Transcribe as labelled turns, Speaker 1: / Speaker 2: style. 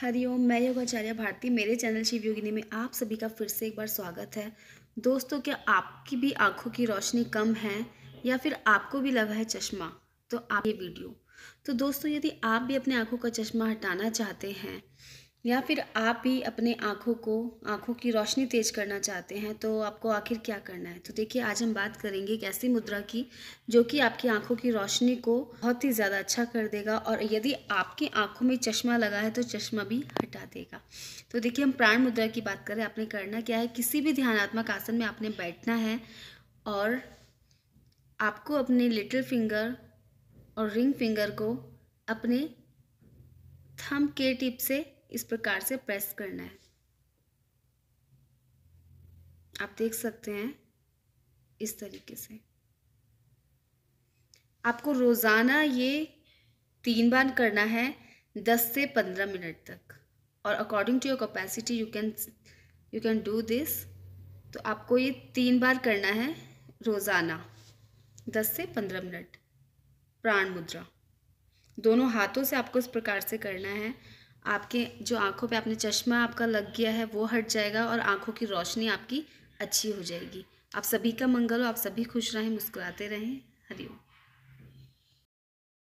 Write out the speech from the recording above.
Speaker 1: हरिओम मैं योगाचार्य भारती मेरे चैनल शिव योगिनी में आप सभी का फिर से एक बार स्वागत है दोस्तों क्या आपकी भी आंखों की रोशनी कम है या फिर आपको भी लगा है चश्मा तो आप ये वीडियो तो दोस्तों यदि आप भी अपने आंखों का चश्मा हटाना चाहते हैं या फिर आप भी अपने आँखों को आँखों की रोशनी तेज करना चाहते हैं तो आपको आखिर क्या करना है तो देखिए आज हम बात करेंगे एक ऐसी मुद्रा की जो कि आपकी आँखों की रोशनी को बहुत ही ज़्यादा अच्छा कर देगा और यदि आपकी आँखों में चश्मा लगा है तो चश्मा भी हटा देगा तो देखिए हम प्राण मुद्रा की बात करें आपने करना क्या है किसी भी ध्यानात्मक आसन में आपने बैठना है और आपको अपने लिटिल फिंगर और रिंग फिंगर को अपने थम के टिप से इस प्रकार से प्रेस करना है आप देख सकते हैं इस तरीके से आपको रोज़ाना ये तीन बार करना है दस से पंद्रह मिनट तक और according to your capacity you can you can do this तो आपको ये तीन बार करना है रोज़ाना दस से पंद्रह मिनट प्राण मुद्रा दोनों हाथों से आपको इस प्रकार से करना है आपके जो आँखों पे आपने चश्मा आपका लग गया है वो हट जाएगा और आँखों की रोशनी आपकी अच्छी हो जाएगी आप सभी का मंगल हो आप सभी खुश रहें मुस्कुराते रहें हरिओम